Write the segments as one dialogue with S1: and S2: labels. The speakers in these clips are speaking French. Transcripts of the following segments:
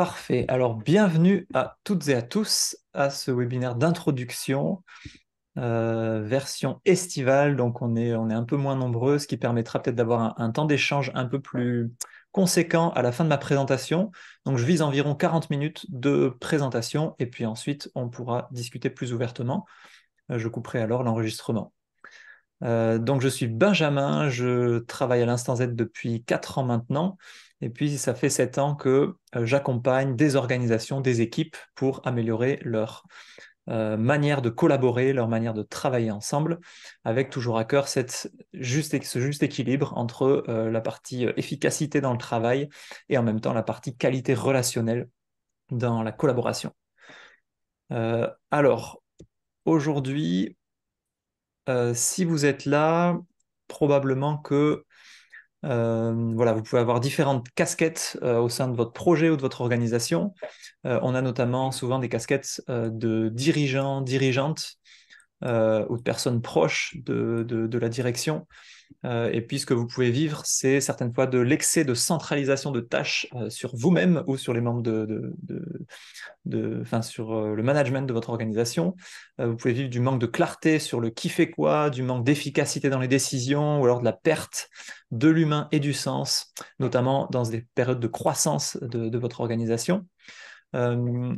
S1: Parfait. Alors, bienvenue à toutes et à tous à ce webinaire d'introduction, euh, version estivale. Donc, on est, on est un peu moins nombreux, ce qui permettra peut-être d'avoir un, temps d'échange un peu plus conséquent à la fin de ma présentation. Donc, je vise environ 40 minutes de présentation et puis ensuite, on pourra discuter plus ouvertement. Euh, je couperai alors l'enregistrement. Euh, donc, je suis Benjamin, je travaille à l'Instant Z depuis 4 ans maintenant. Et puis, ça fait sept ans que euh, j'accompagne des organisations, des équipes pour améliorer leur euh, manière de collaborer, leur manière de travailler ensemble, avec toujours à cœur cette juste, ce juste équilibre entre euh, la partie efficacité dans le travail et en même temps la partie qualité relationnelle dans la collaboration. alors, aujourd'hui, si vous êtes là, probablement que euh, voilà, vous pouvez avoir différentes casquettes euh, au sein de votre projet ou de votre organisation. Euh, on a notamment souvent des casquettes de dirigeants, dirigeantes ou de personnes proches de la direction. Euh, et puis, ce que vous pouvez vivre, c'est certaines fois de l'excès de centralisation de tâches euh, sur vous-même ou sur les membres de, sur euh, le management de votre organisation. vous pouvez vivre du manque de clarté sur le qui fait quoi, du manque d'efficacité dans les décisions ou alors de la perte de l'humain et du sens, notamment dans des périodes de croissance de, votre organisation.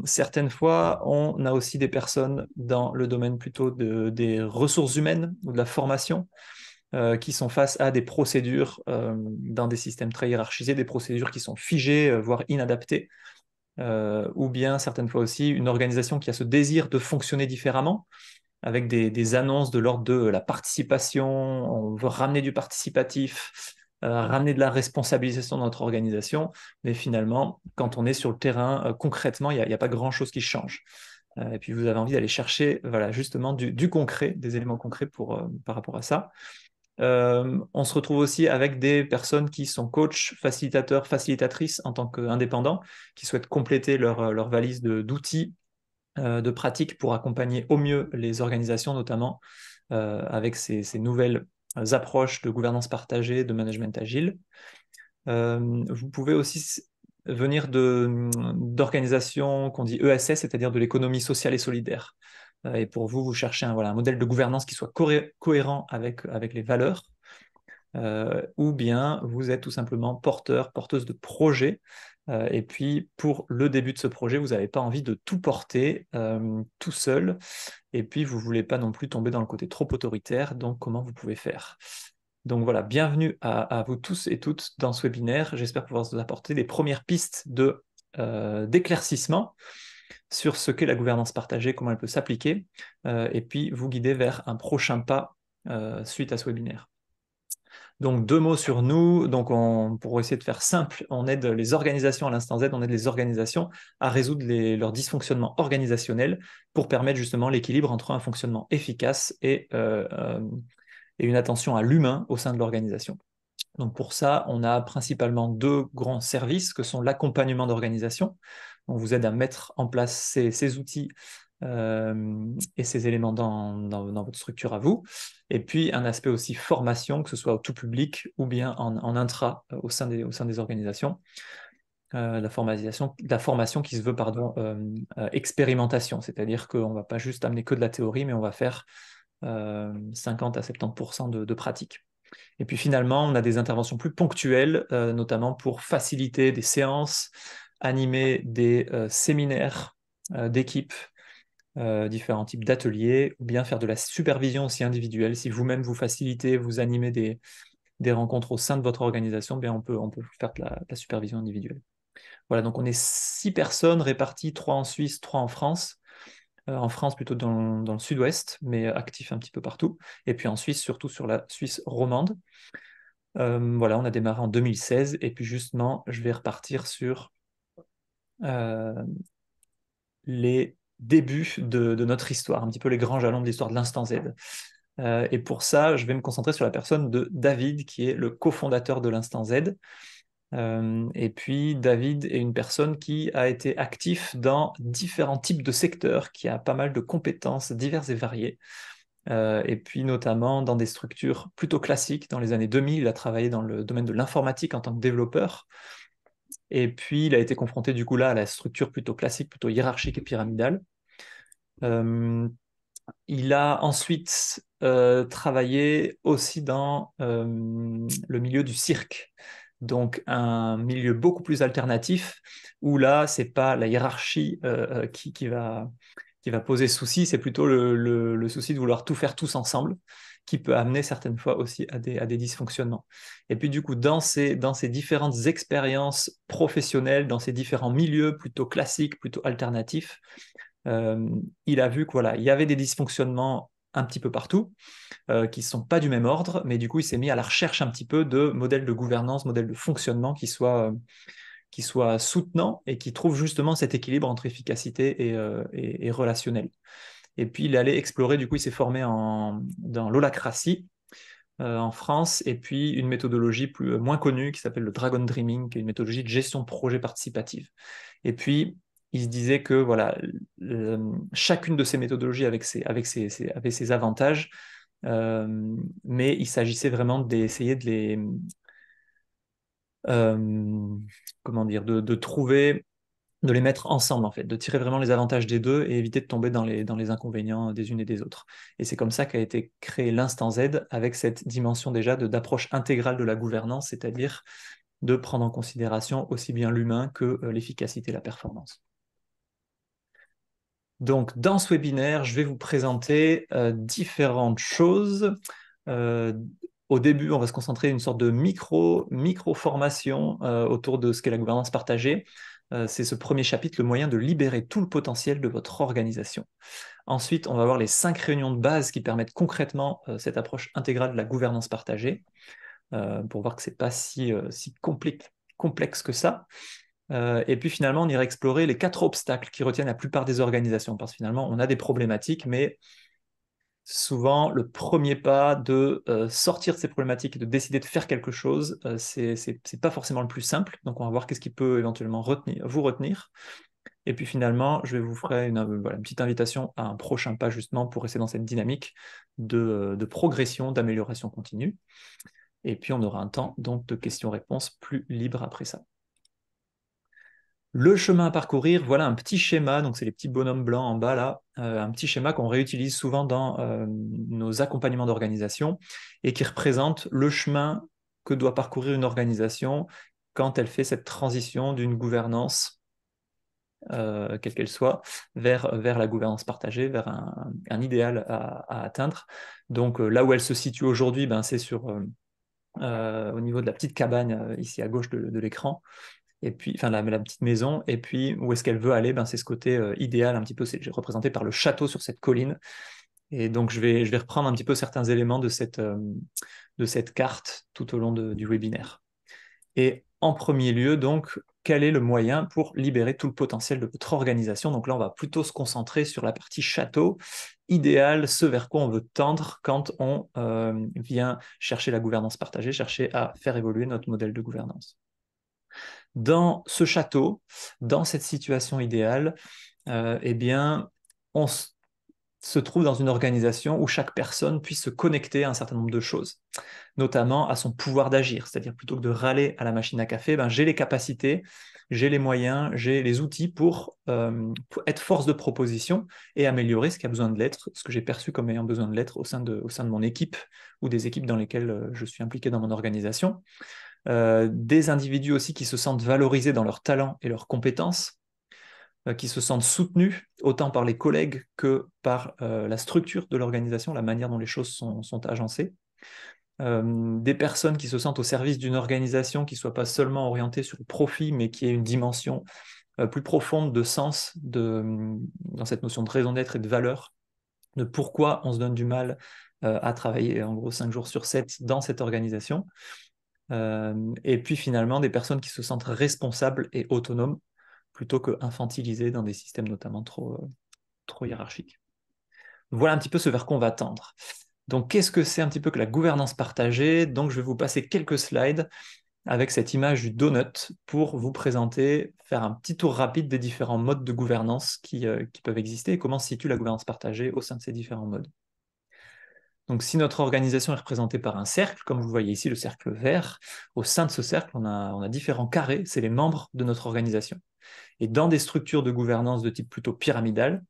S1: certaines fois, on a aussi des personnes dans le domaine plutôt des ressources humaines ou de la formation euh, qui sont face à des procédures euh, dans des systèmes très hiérarchisés, des procédures qui sont figées, euh, voire inadaptées, ou bien certaines fois aussi une organisation qui a ce désir de fonctionner différemment, avec des, annonces de l'ordre de la participation, on veut ramener du participatif, ramener de la responsabilisation dans notre organisation, mais finalement, quand on est sur le terrain, concrètement, il n'y a, pas grand-chose qui change. et puis vous avez envie d'aller chercher voilà, justement du, du concret, des éléments concrets pour, par rapport à ça. Euh, on se retrouve aussi avec des personnes qui sont coachs, facilitateurs, facilitatrices en tant qu'indépendants, qui souhaitent compléter leur, euh, valise d'outils, euh, de, pratiques pour accompagner au mieux les organisations, notamment avec ces, ces, nouvelles approches de gouvernance partagée, de management agile. vous pouvez aussi venir d'organisations qu'on dit ESS, c'est-à-dire de l'économie sociale et solidaire. Euh, et pour vous, vous cherchez un, modèle de gouvernance qui soit cohérent avec, avec les valeurs, euh, ou bien vous êtes tout simplement porteur, porteuse de projet. Euh, et puis pour le début de ce projet, vous n'avez pas envie de tout porter tout seul. Et puis vous ne voulez pas non plus tomber dans le côté trop autoritaire. Donc comment vous pouvez faire donc voilà, bienvenue à, vous tous et toutes dans ce webinaire. J'espère pouvoir vous apporter des premières pistes d'éclaircissement sur ce qu'est la gouvernance partagée, comment elle peut s'appliquer, euh, et puis vous guider vers un prochain pas euh, suite à ce webinaire. Donc deux mots sur nous. Donc pour essayer de faire simple, on aide les organisations à l'instant Z, on aide les organisations à résoudre les, leurs dysfonctionnements organisationnels pour permettre justement l'équilibre entre un fonctionnement efficace et, euh, et une attention à l'humain au sein de l'organisation. Donc pour ça, on a principalement deux grands services que sont l'accompagnement d'organisation. On vous aide à mettre en place ces, outils euh, et ces éléments dans, votre structure à vous. Et puis un aspect aussi formation, que ce soit au tout public ou bien en, intra euh, au sein des, organisations. Euh, la, formation, qui se veut pardon, expérimentation, c'est-à-dire qu'on ne va pas juste amener que de la théorie, mais on va faire 50 à 70% de, pratique. Et puis finalement, on a des interventions plus ponctuelles, notamment pour faciliter des séances, animer des euh, séminaires euh, d'équipes, euh, différents types d'ateliers, ou bien faire de la supervision aussi individuelle. Si vous-même vous facilitez, vous animez des, des rencontres au sein de votre organisation, bien on peut, on peut faire de la, supervision individuelle. Voilà, donc on est six personnes réparties, trois en Suisse, trois en France. en France, plutôt dans, le sud-ouest, mais actifs un petit peu partout. Et puis en Suisse, surtout sur la Suisse romande. voilà, on a démarré en 2016. Et puis justement, je vais repartir sur euh, les débuts de, notre histoire, un petit peu les grands jalons de l'histoire de l'instant Z. Euh, et pour ça, je vais me concentrer sur la personne de David, qui est le cofondateur de l'instant Z. Euh, et puis, David est une personne qui a été actif dans différents types de secteurs, qui a pas mal de compétences diverses et variées. et puis, notamment dans des structures plutôt classiques. Dans les années 2000, il a travaillé dans le domaine de l'informatique en tant que développeur. Et puis, il a été confronté du coup là à la structure plutôt classique, plutôt hiérarchique et pyramidale. Euh, il a ensuite euh, travaillé aussi dans euh, le milieu du cirque, donc un milieu beaucoup plus alternatif, où là, ce c'est pas la hiérarchie qui, va, qui va poser souci, c'est plutôt le, souci de vouloir tout faire tous ensemble qui peut amener certaines fois aussi à des, dysfonctionnements. Et puis du coup, dans ces, dans ces différentes expériences professionnelles, dans ces différents milieux plutôt classiques, plutôt alternatifs, euh, il a vu qu'il y avait des dysfonctionnements un petit peu partout, euh, qui ne sont pas du même ordre, mais du coup, il s'est mis à la recherche un petit peu de modèles de gouvernance, modèles de fonctionnement qui soient, euh, soutenants et qui trouvent justement cet équilibre entre efficacité et, et relationnel. Et puis, il allait explorer, du coup, il s'est formé dans l'holacratie euh, en France, et puis une méthodologie plus, euh, moins connue qui s'appelle le Dragon Dreaming, qui est une méthodologie de gestion de projet participative. Et puis, il se disait que voilà, chacune de ces méthodologies avec avec avait ses avantages, euh, mais il s'agissait vraiment d'essayer de les... comment dire, de, de trouver de les mettre ensemble en fait, de tirer vraiment les avantages des deux et éviter de tomber dans les, dans les inconvénients des unes et des autres. Et c'est comme ça qu'a été créé l'instant Z avec cette dimension déjà d'approche intégrale de la gouvernance, c'est-à-dire de prendre en considération aussi bien l'humain que euh, l'efficacité et la performance. Donc dans ce webinaire, je vais vous présenter euh, différentes choses. Euh, au début, on va se concentrer une sorte de micro, micro formation autour de ce qu'est la gouvernance partagée. Euh, c'est ce premier chapitre, le moyen de libérer tout le potentiel de votre organisation. Ensuite, on va voir les cinq réunions de base qui permettent concrètement euh, cette approche intégrale de la gouvernance partagée, euh, pour voir que ce n'est pas si, si complexe que ça. et puis finalement, on ira explorer les quatre obstacles qui retiennent la plupart des organisations, parce que finalement, on a des problématiques, mais souvent le premier pas de euh, sortir de ces problématiques et de décider de faire quelque chose, euh, ce c'est pas forcément le plus simple. Donc on va voir qu'est-ce qui peut éventuellement vous retenir. Et puis finalement, je vais vous faire euh, une, petite invitation à un prochain pas justement pour rester dans cette dynamique de, de progression, d'amélioration continue. Et puis on aura un temps donc de questions-réponses plus libre après ça. Le chemin à parcourir, voilà un petit schéma, donc c'est les petits bonhommes blancs en bas là, euh, un petit schéma qu'on réutilise souvent dans euh, nos accompagnements d'organisation et qui représente le chemin que doit parcourir une organisation quand elle fait cette transition d'une gouvernance, euh, quelle qu'elle soit, vers, vers la gouvernance partagée, vers un, idéal à, atteindre. Donc là où elle se situe aujourd'hui, ben, c'est sur... au niveau de la petite cabane ici à gauche de l'écran, et puis enfin la, petite maison, et puis où est-ce qu'elle veut aller, ben, c'est ce côté euh, idéal un petit peu, c'est représenté par le château sur cette colline. Et donc je vais, je vais reprendre un petit peu certains éléments de cette, euh, de cette carte tout au long du webinaire. Et en premier lieu, donc, quel est le moyen pour libérer tout le potentiel de votre organisation Donc là, on va plutôt se concentrer sur la partie château, idéal, ce vers quoi on veut tendre quand on euh, vient chercher la gouvernance partagée, chercher à faire évoluer notre modèle de gouvernance dans ce château, dans cette situation idéale, euh, eh bien, on se trouve dans une organisation où chaque personne puisse se connecter à un certain nombre de choses, notamment à son pouvoir d'agir. C'est-à-dire plutôt que de râler à la machine à café, ben, j'ai les capacités, j'ai les moyens, j'ai les outils euh, pour, être force de proposition et améliorer ce qui a besoin de l'être, ce que j'ai perçu comme ayant besoin de l'être au sein de mon équipe ou des équipes dans lesquelles euh, je suis impliqué dans mon organisation. Euh, des individus aussi qui se sentent valorisés dans leurs talents et leurs compétences, euh, qui se sentent soutenus autant par les collègues que par euh, la structure de l'organisation, la manière dont les choses sont, agencées. des personnes qui se sentent au service d'une organisation qui ne soit pas seulement orientée sur le profit, mais qui ait une dimension plus profonde de sens dans cette notion de raison d'être et de valeur, de pourquoi on se donne du mal à travailler en gros 5 jours sur 7 dans cette organisation et puis finalement, des personnes qui se sentent responsables et autonomes plutôt que infantilisées dans des systèmes notamment trop, euh, trop hiérarchiques. Voilà un petit peu ce vers quoi on va tendre. Donc, qu'est-ce que c'est un petit peu que la gouvernance partagée Donc, je vais vous passer quelques slides avec cette image du donut pour vous présenter, faire un petit tour rapide des différents modes de gouvernance qui, euh, qui peuvent exister et comment se situe la gouvernance partagée au sein de ces différents modes. Donc, si notre organisation est représentée par un cercle, comme vous voyez ici, le cercle vert, au sein de ce cercle, on a, différents carrés, c'est les membres de notre organisation. Et dans des structures de gouvernance de type plutôt pyramidal,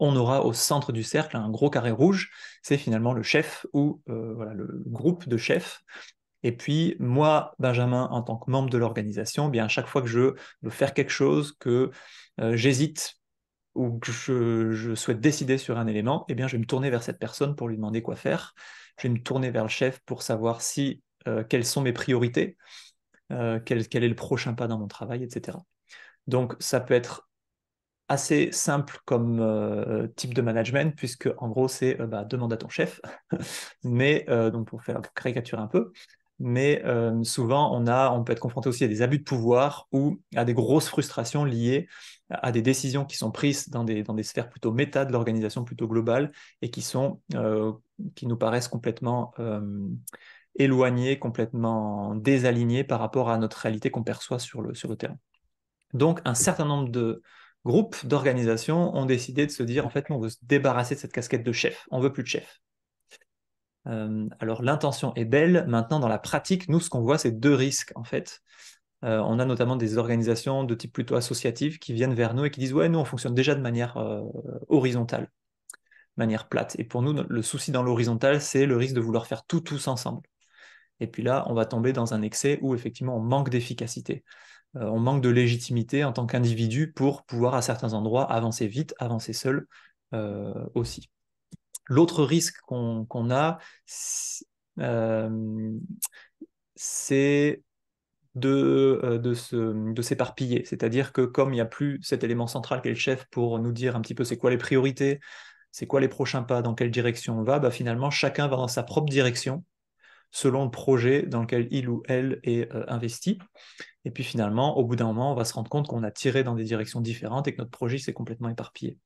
S1: on aura au centre du cercle un gros carré rouge, c'est finalement le chef ou euh, le groupe de chefs et puis, moi, Benjamin, en tant que membre de l'organisation, eh bien à chaque fois que je veux faire quelque chose, que euh, j'hésite ou que je, souhaite décider sur un élément, eh bien, je vais me tourner vers cette personne pour lui demander quoi faire. Je vais me tourner vers le chef pour savoir si euh, quelles sont mes priorités, euh, quel, est le prochain pas dans mon travail, etc. Donc, ça peut être assez simple comme euh, type de management, puisque en gros, c'est bah, demande à ton chef. Mais donc, pour faire caricature caricaturer un peu, mais euh, souvent on, peut être confronté aussi à des abus de pouvoir ou à des grosses frustrations liées à des décisions qui sont prises dans des, sphères plutôt méta de l'organisation plutôt globale et qui, euh, nous paraissent complètement euh, éloignées, complètement désalignées par rapport à notre réalité qu'on perçoit sur le, terrain. Donc un certain nombre de, groupes d'organisations ont décidé de se dire en fait, on veut se débarrasser de cette casquette de chef, on veut plus de chef. Euh, alors l'intention est belle. Maintenant, dans la pratique, nous, ce qu'on voit, c'est deux risques en fait. Euh, on a notamment des organisations de type plutôt associatif qui viennent vers nous et qui disent ouais, nous, on fonctionne déjà de manière euh, horizontale, horizontale, manière plate. Et pour nous, le souci dans l'horizontale, c'est le risque de vouloir faire tout tous ensemble. Et puis là, on va tomber dans un excès où effectivement, on manque d'efficacité. on manque de légitimité en tant qu'individu pour pouvoir à certains endroits avancer vite, avancer seul aussi. L'autre risque qu'on a, euh, c'est euh, de, s'éparpiller. C'est-à-dire que comme il n'y a plus cet élément central qui est le chef pour nous dire un petit peu c'est quoi les priorités, c'est quoi les prochains pas, dans quelle direction on va, bah, finalement chacun va dans sa propre direction selon le projet dans lequel il ou elle est euh, investi. Et puis finalement, au bout d'un moment, on va se rendre compte qu'on a tiré dans des directions différentes et que notre projet s'est complètement éparpillé.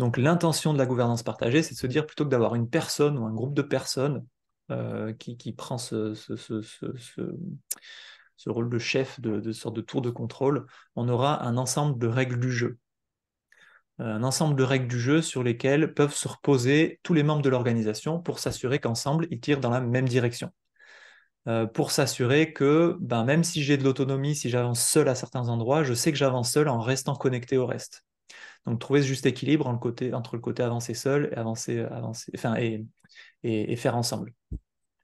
S1: Donc l'intention de la gouvernance partagée, c'est de se dire plutôt que d'avoir une personne ou un groupe de personnes euh, qui, prend ce, rôle de chef, de, sorte de tour de contrôle, on aura un ensemble de règles du jeu. Euh, un ensemble de règles du jeu sur lesquelles peuvent se reposer tous les membres de l'organisation pour s'assurer qu'ensemble, ils tirent dans la même direction. Euh, pour s'assurer que ben, même si j'ai de l'autonomie, si j'avance seul à certains endroits, je sais que j'avance seul en restant connecté au reste. Donc trouver ce juste équilibre entre le côté, avancer seul et avancer, avancer et, faire ensemble.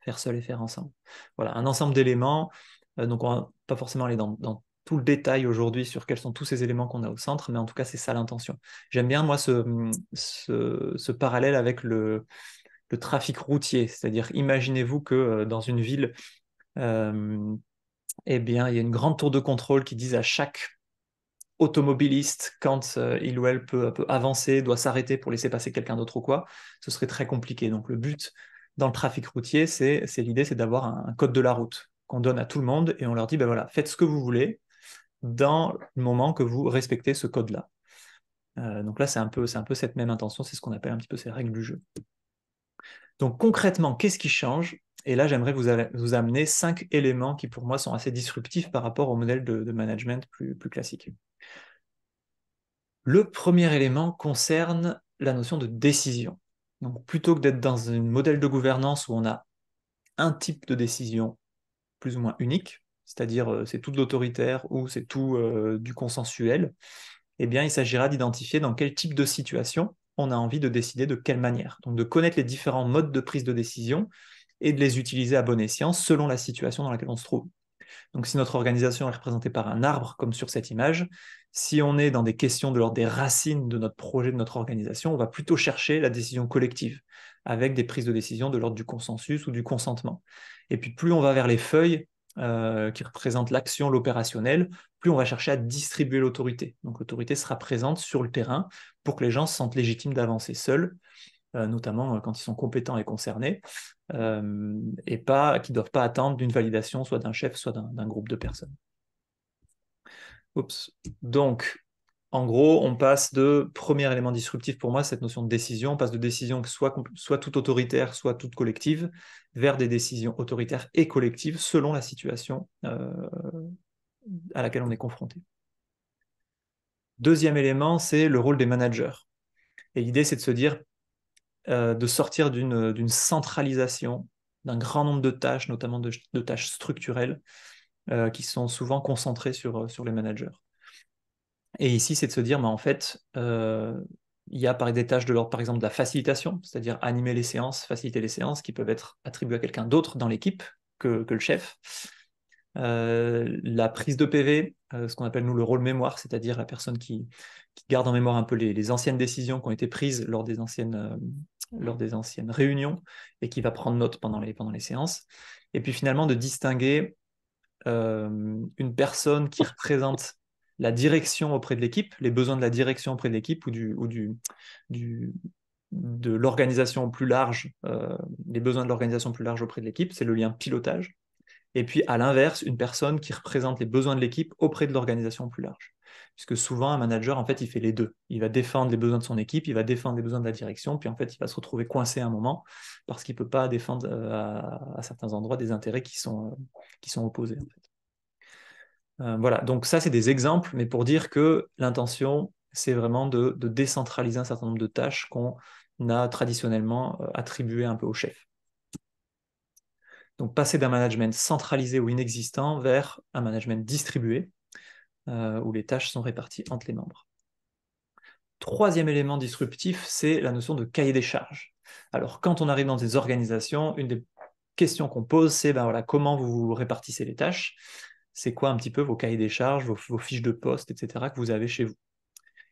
S1: Faire seul et faire ensemble. Voilà, un ensemble d'éléments. Euh, donc on va pas forcément aller dans, tout le détail aujourd'hui sur quels sont tous ces éléments qu'on a au centre, mais en tout cas, c'est ça l'intention. J'aime bien, moi, ce, parallèle avec le, trafic routier. C'est-à-dire, imaginez-vous que euh, dans une ville, euh, eh bien, il y a une grande tour de contrôle qui dise à chaque automobiliste quand euh, il ou elle peut, euh, peu avancer, doit s'arrêter pour laisser passer quelqu'un d'autre ou quoi, ce serait très compliqué. Donc le but dans le trafic routier, c'est l'idée, c'est d'avoir un, code de la route qu'on donne à tout le monde et on leur dit, ben voilà, faites ce que vous voulez dans le moment que vous respectez ce code-là. Euh, donc là, c'est un, peu, un peu cette même intention, c'est ce qu'on appelle un petit peu ces règles du jeu. Donc concrètement, qu'est-ce qui change Et là, j'aimerais vous, amener cinq éléments qui pour moi sont assez disruptifs par rapport au modèle de, management plus, classique. Le premier élément concerne la notion de décision. Donc plutôt que d'être dans un modèle de gouvernance où on a un type de décision plus ou moins unique, c'est-à-dire euh, c'est tout de l'autoritaire ou c'est tout euh, du consensuel, eh bien il s'agira d'identifier dans quel type de situation on a envie de décider de quelle manière. Donc de connaître les différents modes de prise de décision et de les utiliser à bon escient selon la situation dans laquelle on se trouve. Donc si notre organisation est représentée par un arbre, comme sur cette image, si on est dans des questions de l'ordre des racines de notre projet, de notre organisation, on va plutôt chercher la décision collective, avec des prises de décision de l'ordre du consensus ou du consentement. Et puis plus on va vers les feuilles, euh, qui représentent l'action, l'opérationnel, plus on va chercher à distribuer l'autorité. Donc l'autorité sera présente sur le terrain pour que les gens se sentent légitimes d'avancer seuls, euh, notamment euh, quand ils sont compétents et concernés, euh, et pas qui ne doivent pas attendre d'une validation soit d'un chef, soit d'un groupe de personnes. Donc, en gros, on passe de premier élément disruptif pour moi, cette notion de décision, on passe de décisions soit toutes autoritaire, soit toute collective, vers des décisions autoritaires et collectives selon la situation à laquelle on est confronté. Deuxième élément, c'est le rôle des managers. Et l'idée, c'est de se dire, euh, de sortir d'une centralisation d'un grand nombre de tâches, notamment de, tâches structurelles, euh, qui sont souvent concentrées sur, euh, sur les managers. Et ici, c'est de se dire, bah, en fait, il y a par des tâches de l'ordre, par exemple, de la facilitation, c'est-à-dire animer les séances, faciliter les séances, qui peuvent être attribuées à quelqu'un d'autre dans l'équipe que, que, le chef. Euh, la prise de PV, euh, ce qu'on appelle nous le rôle mémoire, c'est-à-dire la personne qui, garde en mémoire un peu les, anciennes décisions qui ont été prises lors des anciennes, euh, lors des anciennes réunions et qui va prendre note pendant les, pendant les séances. Et puis finalement de distinguer une personne qui représente la direction auprès de l'équipe, les besoins de la direction auprès de l'équipe ou, du, ou du, du de l'organisation plus large, les besoins de l'organisation plus large auprès de l'équipe, c'est le lien pilotage et puis à l'inverse, une personne qui représente les besoins de l'équipe auprès de l'organisation plus large. Puisque souvent, un manager, en fait, il fait les deux. Il va défendre les besoins de son équipe, il va défendre les besoins de la direction, puis en fait, il va se retrouver coincé à un moment parce qu'il ne peut pas défendre euh, à, certains endroits des intérêts qui sont, euh, qui sont opposés. Euh, voilà, donc ça, c'est des exemples, mais pour dire que l'intention, c'est vraiment de, de, décentraliser un certain nombre de tâches qu'on a traditionnellement attribuées un peu au chef. Donc passer d'un management centralisé ou inexistant vers un management distribué, euh, où les tâches sont réparties entre les membres. Troisième élément disruptif, c'est la notion de cahier des charges. Alors quand on arrive dans des organisations, une des questions qu'on pose, c'est ben voilà, comment vous répartissez les tâches, c'est quoi un petit peu vos cahiers des charges, vos fiches de poste, etc., que vous avez chez vous.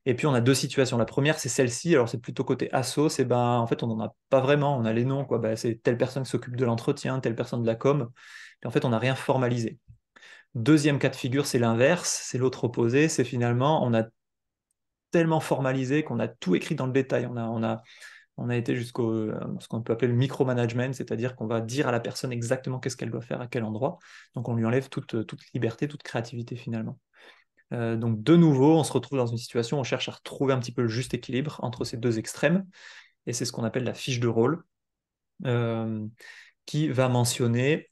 S1: Et puis on a deux situations. La première, c'est celle-ci. Alors c'est plutôt côté asso, c'est ben en fait on n'en a pas vraiment, on a les noms, quoi. Ben, c'est telle personne qui s'occupe de l'entretien, telle personne de la com. Et en fait, on n'a rien formalisé. Deuxième cas de figure, c'est l'inverse, c'est l'autre opposé, c'est finalement on a tellement formalisé qu'on a tout écrit dans le détail. On a, on a, on a été jusqu'au euh, ce qu'on peut appeler le micromanagement, c'est-à-dire qu'on va dire à la personne exactement qu'est-ce qu'elle doit faire, à quel endroit. Donc on lui enlève toute, toute liberté, toute créativité finalement. Euh, donc de nouveau, on se retrouve dans une situation où on cherche à retrouver un petit peu le juste équilibre entre ces deux extrêmes, et c'est ce qu'on appelle la fiche de rôle, euh, qui va mentionner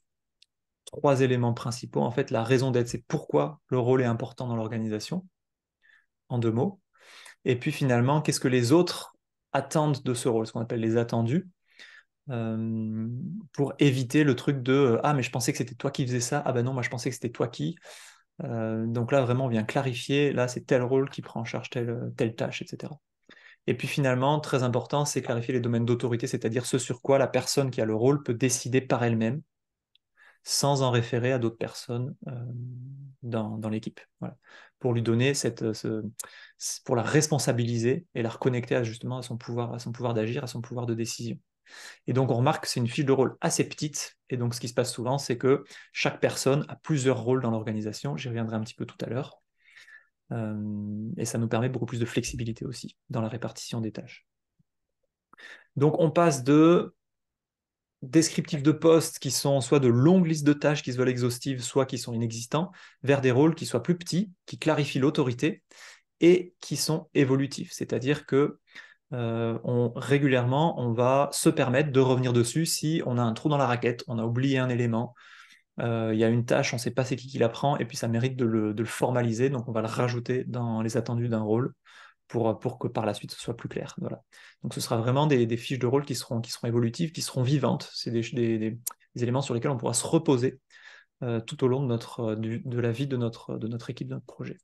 S1: trois éléments principaux. En fait, la raison d'être, c'est pourquoi le rôle est important dans l'organisation, en deux mots. Et puis finalement, qu'est-ce que les autres attendent de ce rôle, ce qu'on appelle les attendus, euh, pour éviter le truc de ah mais je pensais que c'était toi qui faisais ça, ah ben non moi je pensais que c'était toi qui, euh, donc là, vraiment, on vient clarifier, là, c'est tel rôle qui prend en charge telle, euh, tâche, etc. Et puis finalement, très important, c'est clarifier les domaines d'autorité, c'est-à-dire ce sur quoi la personne qui a le rôle peut décider par elle-même, sans en référer à d'autres personnes euh, dans, l'équipe. Pour lui donner cette, pour la responsabiliser et la reconnecter justement à son pouvoir, à son pouvoir d'agir, à son pouvoir de décision. Et donc, on remarque que c'est une fiche de rôle assez petite. Et donc, ce qui se passe souvent, c'est que chaque personne a plusieurs rôles dans l'organisation. J'y reviendrai un petit peu tout à l'heure. Euh, et ça nous permet beaucoup plus de flexibilité aussi dans la répartition des tâches. Donc, on passe de descriptifs de postes qui sont soit de longues listes de tâches qui se veulent exhaustives, soit qui sont inexistants, vers des rôles qui soient plus petits, qui clarifient l'autorité et qui sont évolutifs. C'est-à-dire que euh, on, régulièrement, on va se permettre de revenir dessus si on a un trou dans la raquette, on a oublié un élément, euh, il y a une tâche, on ne sait pas c'est qui qui la prend, et puis ça mérite de le, formaliser, donc on va le rajouter dans les attendus d'un rôle pour, que par la suite ce soit plus clair. Donc ce sera vraiment des, fiches de rôle qui seront, évolutives, qui seront vivantes, c'est des, éléments sur lesquels on pourra se reposer euh, tout au long de, la vie de notre, de notre équipe, de notre projet.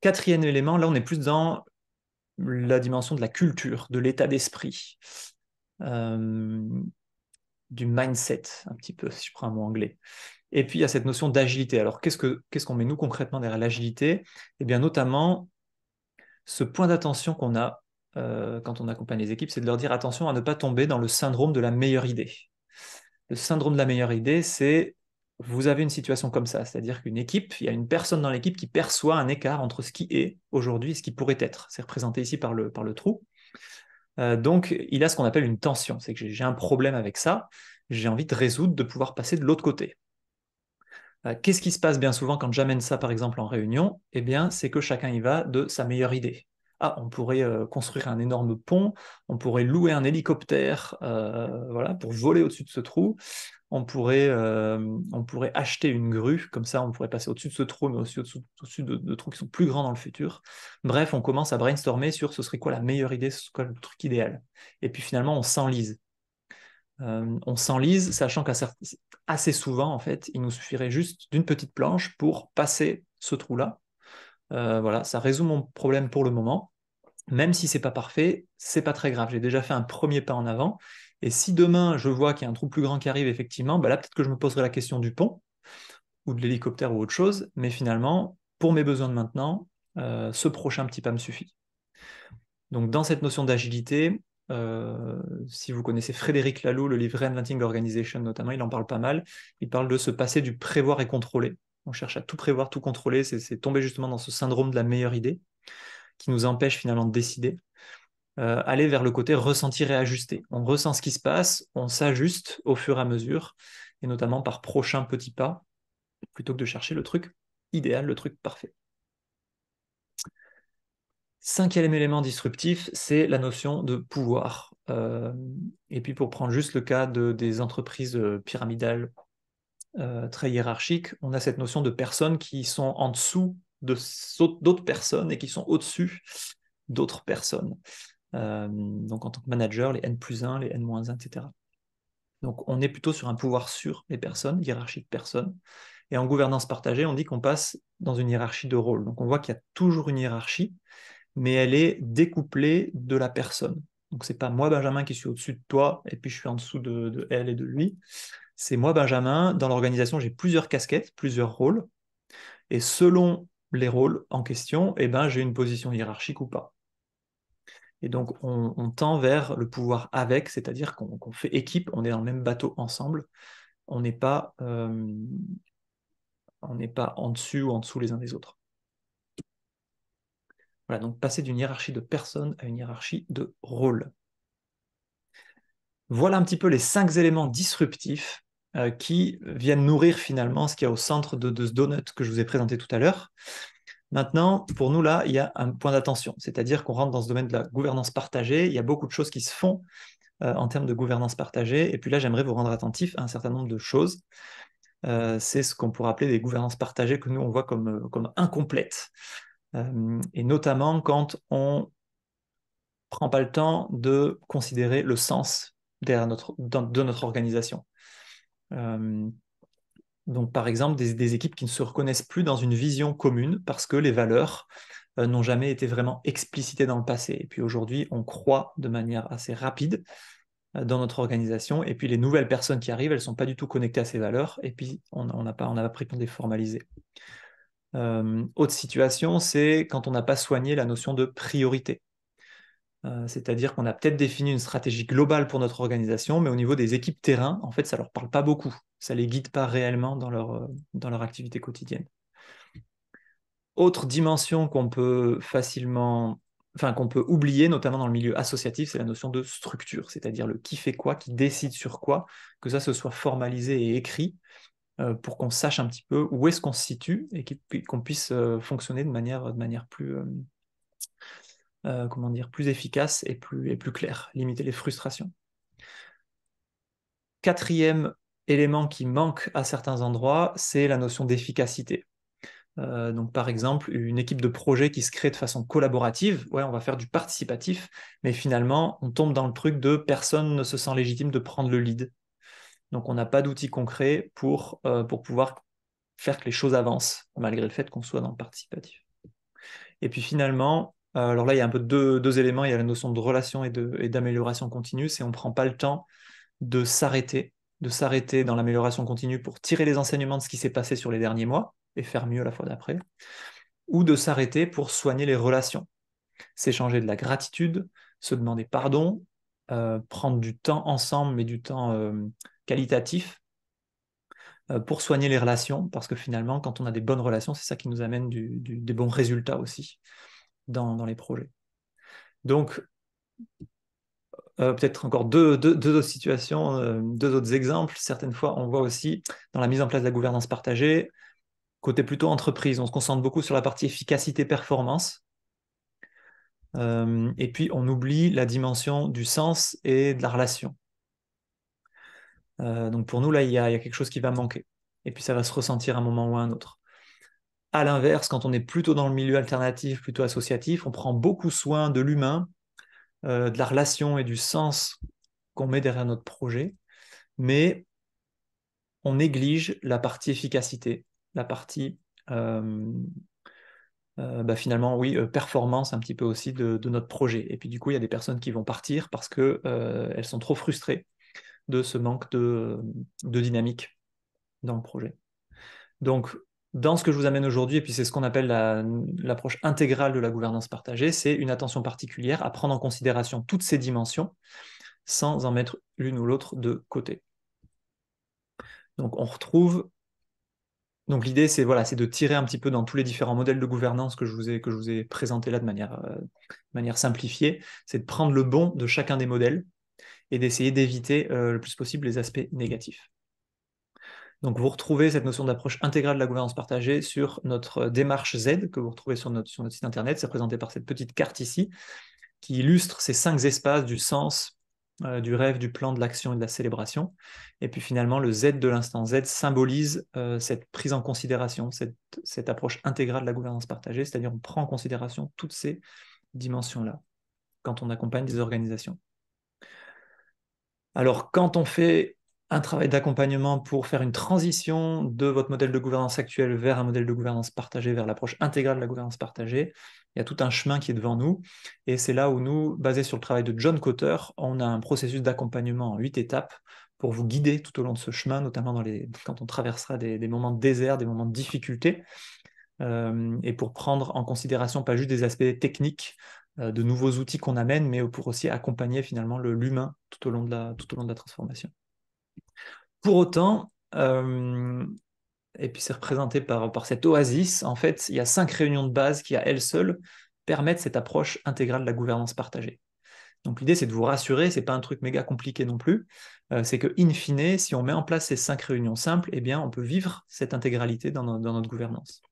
S1: Quatrième élément, là on est plus dans la dimension de la culture, de l'état d'esprit, euh, du mindset, un petit peu, si je prends un mot anglais. Et puis, il y a cette notion d'agilité. Alors, qu'est-ce qu'on met, nous, concrètement, derrière l'agilité Eh bien, notamment, ce point d'attention qu'on a euh, quand on accompagne les équipes, c'est de leur dire attention à ne pas tomber dans le syndrome de la meilleure idée. Le syndrome de la meilleure idée, c'est vous avez une situation comme ça, c'est-à-dire qu'une équipe, il y a une personne dans l'équipe qui perçoit un écart entre ce qui est aujourd'hui et ce qui pourrait être. C'est représenté ici par le, par le trou. Euh, donc, il a ce qu'on appelle une tension. C'est que j'ai un problème avec ça, j'ai envie de résoudre, de pouvoir passer de l'autre côté. Euh, qu'est-ce qui se passe bien souvent quand j'amène ça, par exemple, en réunion Eh bien, c'est que chacun y va de sa meilleure idée. Ah, on pourrait euh, construire un énorme pont, on pourrait louer un hélicoptère, voilà, pour voler au-dessus de ce trou on pourrait, euh, on pourrait acheter une grue, comme ça on pourrait passer au-dessus de ce trou, mais aussi au-dessus, de, trous qui sont plus grands dans le futur. Bref, on commence à brainstormer sur ce serait quoi la meilleure idée, ce serait quoi le truc idéal. Et puis finalement, on s'enlise. Euh, on s'enlise, sachant qu'assez souvent, en fait, il nous suffirait juste d'une petite planche pour passer ce trou-là. Euh, voilà, ça résout mon problème pour le moment. Même si c'est pas parfait, c'est pas très grave. J'ai déjà fait un premier pas en avant et si demain, je vois qu'il y a un trou plus grand qui arrive, effectivement, bah là, peut-être que je me poserai la question du pont ou de l'hélicoptère ou autre chose. Mais finalement, pour mes besoins de maintenant, euh, ce prochain petit pas me suffit. Donc, dans cette notion d'agilité, euh, si vous connaissez Frédéric Laloux, le livre Reinventing Organization notamment, il en parle pas mal. Il parle de se passer du prévoir et contrôler. On cherche à tout prévoir, tout contrôler. C'est tomber justement dans ce syndrome de la meilleure idée qui nous empêche finalement de décider. Euh, aller vers le côté ressentir et ajuster. On ressent ce qui se passe, on s'ajuste au fur et à mesure, et notamment par prochains petits pas, plutôt que de chercher le truc idéal, le truc parfait. Cinquième élément disruptif, c'est la notion de pouvoir. Euh, et puis pour prendre juste le cas de, des entreprises euh, pyramidales très hiérarchiques, on a cette notion de personnes qui sont en dessous d'autres personnes et qui sont au-dessus d'autres personnes. Euh, donc en tant que manager, les N plus 1, les N moins 1, etc. Donc on est plutôt sur un pouvoir sur les personnes, hiérarchie de personnes. Et en gouvernance partagée, on dit qu'on passe dans une hiérarchie de rôles. Donc on voit qu'il y a toujours une hiérarchie, mais elle est découplée de la personne. Donc c'est pas moi Benjamin qui suis au-dessus de toi et puis je suis en dessous de, elle et de lui. C'est moi Benjamin. Dans l'organisation, j'ai plusieurs casquettes, plusieurs rôles, et selon les rôles en question, eh ben j'ai une position hiérarchique ou pas. Et donc, on, tend vers le pouvoir avec, c'est-à-dire qu'on fait équipe, on est dans le même bateau ensemble, on n'est pas, euh, pas en dessus ou en dessous les uns des autres. Voilà, donc passer d'une hiérarchie de personnes à une hiérarchie de rôles. Voilà un petit peu les cinq éléments disruptifs euh, qui viennent nourrir finalement ce qu'il y a au centre de, de, ce donut que je vous ai présenté tout à l'heure. Maintenant, pour nous, là, il y a un point d'attention, c'est-à-dire qu'on rentre dans ce domaine de la gouvernance partagée. Il y a beaucoup de choses qui se font euh, en termes de gouvernance partagée. Et puis là, j'aimerais vous rendre attentif à un certain nombre de choses. Euh, c'est ce qu'on pourrait appeler des gouvernances partagées que nous, on voit comme, euh, incomplètes. et notamment quand on ne prend pas le temps de considérer le sens derrière notre, de notre organisation. Donc, par exemple, des, équipes qui ne se reconnaissent plus dans une vision commune parce que les valeurs euh, n'ont jamais été vraiment explicitées dans le passé. Et puis aujourd'hui, on croit de manière assez rapide euh, dans notre organisation. Et puis les nouvelles personnes qui arrivent, elles ne sont pas du tout connectées à ces valeurs. Et puis, on n'a pas, on a qu'on les formaliser. Euh, autre situation, c'est quand on n'a pas soigné la notion de priorité. Euh, c'est-à-dire qu'on a peut-être défini une stratégie globale pour notre organisation, mais au niveau des équipes terrain, en fait, ça ne leur parle pas beaucoup. Ça ne les guide pas réellement dans leur, euh, dans leur activité quotidienne. Autre dimension qu'on peut facilement, enfin qu'on peut oublier, notamment dans le milieu associatif, c'est la notion de structure, c'est-à-dire le qui fait quoi, qui décide sur quoi, que ça se soit formalisé et écrit euh, pour qu'on sache un petit peu où est-ce qu'on se situe et qu'on puisse fonctionner de manière, de manière plus, euh, comment dire, plus efficace et plus, et plus clair, limiter les frustrations. Quatrième élément qui manque à certains endroits, c'est la notion d'efficacité. Euh, donc, par exemple, une équipe de projet qui se crée de façon collaborative, ouais, on va faire du participatif, mais finalement, on tombe dans le truc de personne ne se sent légitime de prendre le lead. Donc, on n'a pas d'outils concrets pour, euh, pour pouvoir faire que les choses avancent, malgré le fait qu'on soit dans le participatif. Et puis finalement, euh, alors là, il y a un peu deux, éléments. Il y a la notion de relation et d'amélioration continue. C'est on ne prend pas le temps de s'arrêter, de s'arrêter dans l'amélioration continue pour tirer les enseignements de ce qui s'est passé sur les derniers mois et faire mieux la fois d'après, ou de s'arrêter pour soigner les relations. S'échanger de la gratitude, se demander pardon, euh, prendre du temps ensemble, mais du temps euh, qualitatif, pour soigner les relations, parce que finalement, quand on a des bonnes relations, c'est ça qui nous amène des bons résultats aussi dans, les projets. Donc, euh, peut-être encore deux, autres situations, euh, deux autres exemples. Certaines fois, on voit aussi dans la mise en place de la gouvernance partagée, côté plutôt entreprise, on se concentre beaucoup sur la partie efficacité-performance. Euh, et puis, on oublie la dimension du sens et de la relation. donc, pour nous, là, il y, a, il y, a quelque chose qui va manquer. Et puis, ça va se ressentir à un moment ou à un autre. À l'inverse, quand on est plutôt dans le milieu alternatif, plutôt associatif, on prend beaucoup soin de l'humain, euh, de la relation et du sens qu'on met derrière notre projet, mais on néglige la partie efficacité, la partie euh, euh, bah, finalement, oui, performance un petit peu aussi de, notre projet. Et puis du coup, il y a des personnes qui vont partir parce qu'elles sont trop frustrées de ce manque de, de, dynamique dans le projet. Donc, dans ce que je vous amène aujourd'hui, et puis c'est ce qu'on appelle l'approche intégrale de la gouvernance partagée, c'est une attention particulière à prendre en considération toutes ces dimensions sans en mettre l'une ou l'autre de côté. Donc on retrouve. Donc l'idée, c'est voilà, c'est de tirer un petit peu dans tous les différents modèles de gouvernance que je vous ai, que je vous ai présentés là de manière, euh, manière simplifiée, c'est de prendre le bon de chacun des modèles et d'essayer d'éviter euh, le plus possible les aspects négatifs. Donc vous retrouvez cette notion d'approche intégrale de la gouvernance partagée sur notre euh, démarche Z que vous retrouvez sur notre, site internet. C'est présenté par cette petite carte ici qui illustre ces cinq espaces du sens, euh, du rêve, du plan, de l'action et de la célébration. Et puis finalement, le Z de l'instant Z symbolise euh, cette prise en considération, cette, cette approche intégrale de la gouvernance partagée, c'est-à-dire on prend en considération toutes ces dimensions-là quand on accompagne des organisations. Alors, quand on fait un travail d'accompagnement pour faire une transition de votre modèle de gouvernance actuel vers un modèle de gouvernance partagée, vers l'approche intégrale de la gouvernance partagée. Il y a tout un chemin qui est devant nous. Et c'est là où nous, basé sur le travail de John Cotter, on a un processus d'accompagnement en huit étapes pour vous guider tout au long de ce chemin, notamment quand on traversera des, moments de désert, des moments de difficulté, euh, et pour prendre en considération pas juste des aspects techniques, euh, de nouveaux outils qu'on amène, mais pour aussi accompagner finalement l'humain tout au long de la transformation. Pour autant, euh, et puis c'est représenté par, cette oasis, en fait, il y a cinq réunions de base qui, à elles seules, permettent cette approche intégrale de la gouvernance partagée. Donc l'idée, c'est de vous rassurer, ce n'est pas un truc méga compliqué non plus. Euh, c'est que, in fine, si on met en place ces cinq réunions simples, eh bien, on peut vivre cette intégralité dans, notre gouvernance.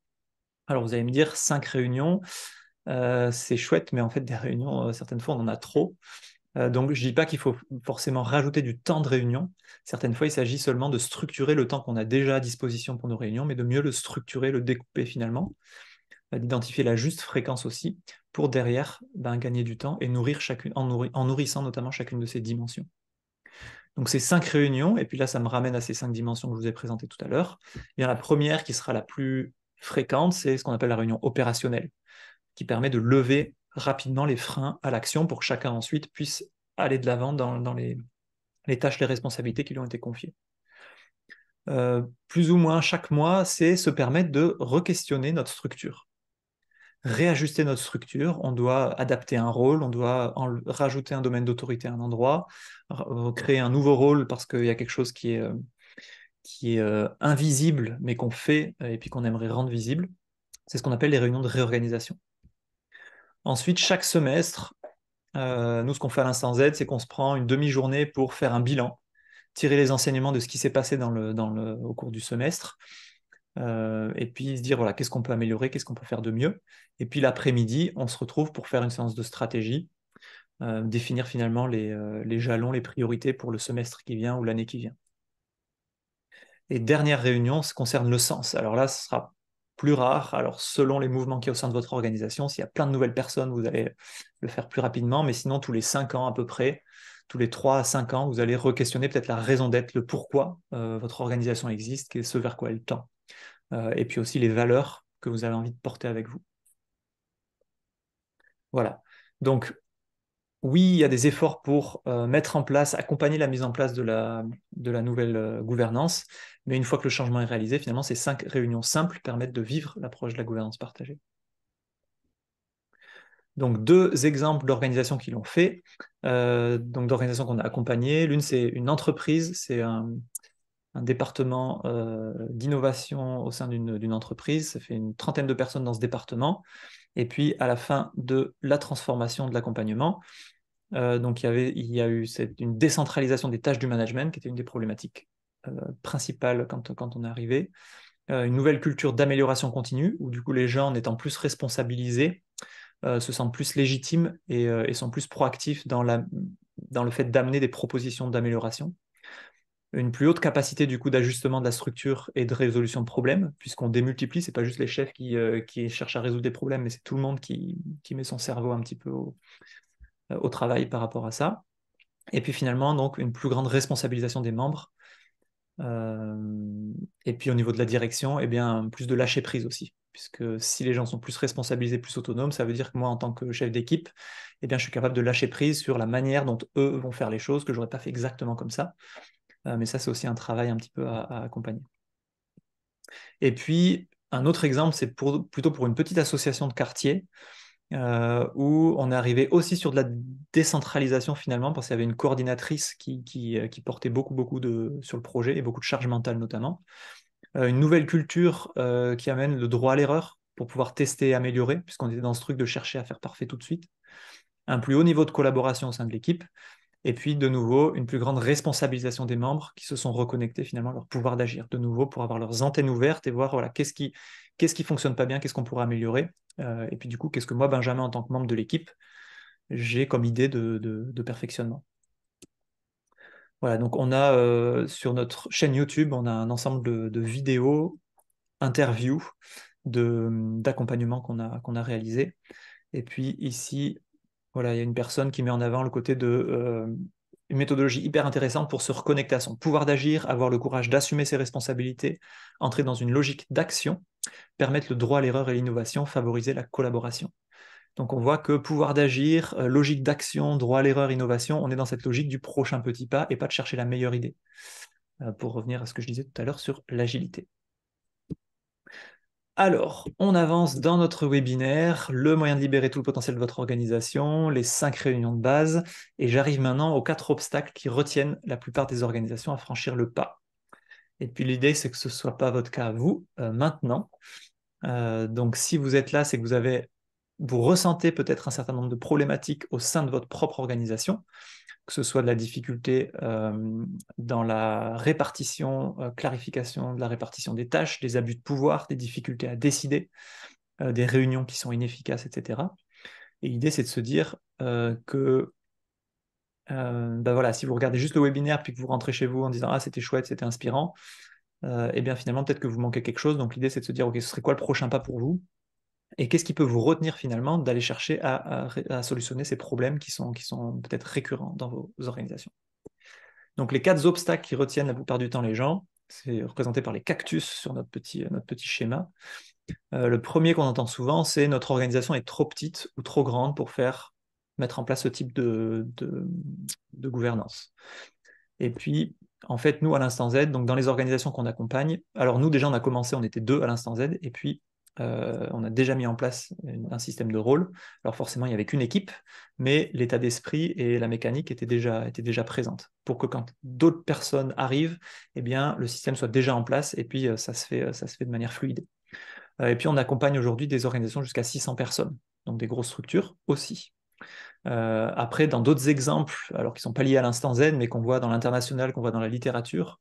S1: Alors vous allez me dire, cinq réunions, euh, c'est chouette, mais en fait, des réunions, certaines fois, on en a trop. Euh, donc, je ne dis pas qu'il faut forcément rajouter du temps de réunion. Certaines fois, il s'agit seulement de structurer le temps qu'on a déjà à disposition pour nos réunions, mais de mieux le structurer, le découper finalement, euh, d'identifier la juste fréquence aussi, pour derrière ben, gagner du temps et nourrir chacune, en, en, nourrissant notamment chacune de ces dimensions. Donc, ces cinq réunions, et puis là, ça me ramène à ces cinq dimensions que je vous ai présentées tout à l'heure. Eh la première qui sera la plus fréquente, c'est ce qu'on appelle la réunion opérationnelle, qui permet de lever rapidement les freins à l'action pour que chacun ensuite puisse aller de l'avant dans, les, tâches, les responsabilités qui lui ont été confiées. Euh, plus ou moins chaque mois, c'est se permettre de re-questionner notre structure. Réajuster notre structure, on doit adapter un rôle, on doit rajouter un domaine d'autorité à un endroit, créer un nouveau rôle parce qu'il y a quelque chose qui est, euh, qui est euh, invisible mais qu'on fait et puis qu'on aimerait rendre visible. C'est ce qu'on appelle les réunions de réorganisation. Ensuite, chaque semestre, euh, nous, ce qu'on fait à l'instant Z, c'est qu'on se prend une demi-journée pour faire un bilan, tirer les enseignements de ce qui s'est passé au cours du semestre, euh, et puis se dire, voilà, qu'est-ce qu'on peut améliorer, qu'est-ce qu'on peut faire de mieux. Et puis l'après-midi, on se retrouve pour faire une séance de stratégie, euh, définir finalement les, les jalons, les priorités pour le semestre qui vient ou l'année qui vient. Et dernière réunion, ça concerne le sens. Alors là, ce sera plus rare. Alors, selon les mouvements qui est au sein de votre organisation, s'il y a plein de nouvelles personnes, vous allez le faire plus rapidement. Mais sinon, tous les cinq ans à peu près, tous les trois à cinq ans, vous allez re-questionner peut-être la raison d'être, le pourquoi euh, votre organisation existe, et ce vers quoi elle tend. Euh, et puis aussi les valeurs que vous avez envie de porter avec vous. Voilà. Donc, oui, il y a des efforts pour euh, mettre en place, accompagner la mise en place de la, nouvelle euh, gouvernance, mais une fois que le changement est réalisé, finalement, ces cinq réunions simples permettent de vivre l'approche de la gouvernance partagée. Donc, deux exemples d'organisations qui l'ont fait, euh, donc d'organisations qu'on a accompagnées. L'une, c'est une entreprise, c'est un, département d'innovation au sein d'une entreprise. Ça fait une trentaine de personnes dans ce département. Et puis à la fin de la transformation de l'accompagnement, euh, donc il y, avait, il y a eu une décentralisation des tâches du management qui était une des problématiques euh, principales quand, on est arrivé. Euh, une nouvelle culture d'amélioration continue où du coup les gens en étant plus responsabilisés se sentent plus légitimes et, et sont plus proactifs dans, la, dans le fait d'amener des propositions d'amélioration une plus haute capacité du coup d'ajustement de la structure et de résolution de problèmes, puisqu'on démultiplie, c'est pas juste les chefs qui, euh, qui, cherchent à résoudre des problèmes, mais c'est tout le monde qui, met son cerveau un petit peu euh, au, travail par rapport à ça. Et puis finalement, donc une plus grande responsabilisation des membres. Euh, et puis au niveau de la direction, eh bien, plus de lâcher prise aussi, puisque si les gens sont plus responsabilisés, plus autonomes, ça veut dire que moi, en tant que chef d'équipe, eh bien, je suis capable de lâcher prise sur la manière dont eux vont faire les choses, que j'aurais pas fait exactement comme ça euh, mais ça, c'est aussi un travail un petit peu à, accompagner. Et puis, un autre exemple, c'est plutôt pour une petite association de quartier euh, où on est arrivé aussi sur de la décentralisation finalement parce qu'il y avait une coordinatrice qui, euh, portait beaucoup, beaucoup de, sur le projet et beaucoup de charge mentale notamment. une nouvelle culture qui amène le droit à l'erreur pour pouvoir tester et améliorer puisqu'on était dans ce truc de chercher à faire parfait tout de suite. Un plus haut niveau de collaboration au sein de l'équipe et puis, de nouveau, une plus grande responsabilisation des membres qui se sont reconnectés finalement leur pouvoir d'agir, de nouveau, pour avoir leurs antennes ouvertes et voir voilà, qu'est-ce qui qu'est-ce fonctionne pas bien, qu'est-ce qu'on pourrait améliorer. Euh, et puis, du coup, qu'est-ce que moi, Benjamin, en tant que membre de l'équipe, j'ai comme idée de, perfectionnement. Voilà, donc on a euh, sur notre chaîne YouTube, on a un ensemble de, vidéos, interviews d'accompagnement qu'on a, qu'on a réalisé. Et puis ici, voilà, il y a une personne qui met en avant le côté de euh, une méthodologie hyper intéressante pour se reconnecter à son pouvoir d'agir, avoir le courage d'assumer ses responsabilités, entrer dans une logique d'action, permettre le droit à l'erreur et l'innovation, favoriser la collaboration. Donc on voit que pouvoir d'agir, euh, logique d'action, droit à l'erreur, innovation, on est dans cette logique du prochain petit pas et pas de chercher la meilleure idée. Euh, pour revenir à ce que je disais tout à l'heure sur l'agilité. Alors, on avance dans notre webinaire, le moyen de libérer tout le potentiel de votre organisation, les cinq réunions de base, et j'arrive maintenant aux quatre obstacles qui retiennent la plupart des organisations à franchir le pas. Et puis l'idée, c'est que ce ne soit pas votre cas à vous euh, maintenant. Euh, donc si vous êtes là, c'est que vous avez, vous ressentez peut-être un certain nombre de problématiques au sein de votre propre organisation que ce soit de la difficulté dans la répartition, euh, clarification de la répartition des tâches, des abus de pouvoir, des difficultés à décider, euh, des réunions qui sont inefficaces, etc. Et l'idée, c'est de se dire euh, que bah voilà, si vous regardez juste le webinaire puis que vous rentrez chez vous en disant Ah, c'était chouette, c'était inspirant, et eh bien finalement, peut-être que vous manquez quelque chose. Donc l'idée, c'est de se dire Ok, ce serait quoi le prochain pas pour vous et qu'est-ce qui peut vous retenir finalement d'aller chercher à, solutionner ces problèmes qui sont, qui sont peut-être récurrents dans vos organisations Donc les quatre obstacles qui retiennent la plupart du temps les gens, c'est représenté par les cactus sur notre petit, notre petit schéma. Euh, le premier qu'on entend souvent, c'est notre organisation est trop petite ou trop grande pour faire mettre en place ce type de, de gouvernance. Et puis, en fait, nous, à l'instant Z, donc dans les organisations qu'on accompagne, alors nous, déjà, on a commencé, on était deux à l'instant Z, et puis euh, on a déjà mis en place un système de rôle. Alors forcément, il n'y avait qu'une équipe, mais l'état d'esprit et la mécanique étaient déjà, étaient déjà présentes pour que quand d'autres personnes arrivent, eh bien, le système soit déjà en place et puis euh, ça, se fait, euh, ça se fait de manière fluide. et puis on accompagne aujourd'hui des organisations jusqu'à 600 personnes, donc des grosses structures aussi. après, dans d'autres exemples, alors qui ne sont pas liés à l'instant zen, mais qu'on voit dans l'international, qu'on voit dans la littérature,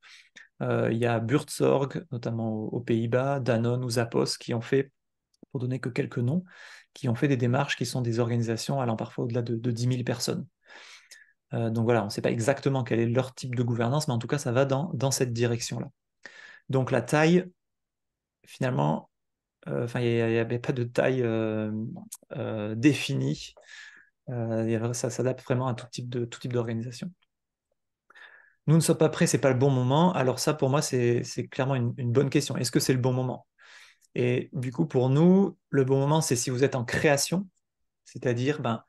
S1: euh, il y a Burtzorg, notamment aux, Pays-Bas, Danone ou Zappos qui ont fait, pour donner que quelques noms, qui ont fait des démarches qui sont des organisations allant parfois au-delà de, 10 000 personnes. Euh, donc voilà, on ne sait pas exactement quel est leur type de gouvernance, mais en tout cas, ça va dans, cette direction-là. Donc la taille, finalement, euh, il n'y avait pas de taille définie. ça s'adapte vraiment à tout type de tout type d'organisation nous ne sommes pas prêts, c'est pas le bon moment. Alors ça, pour moi, c'est clairement une, bonne question. Est-ce que c'est le bon moment Et du coup, pour nous, le bon moment, c'est si vous êtes en création, c'est-à-dire, ben,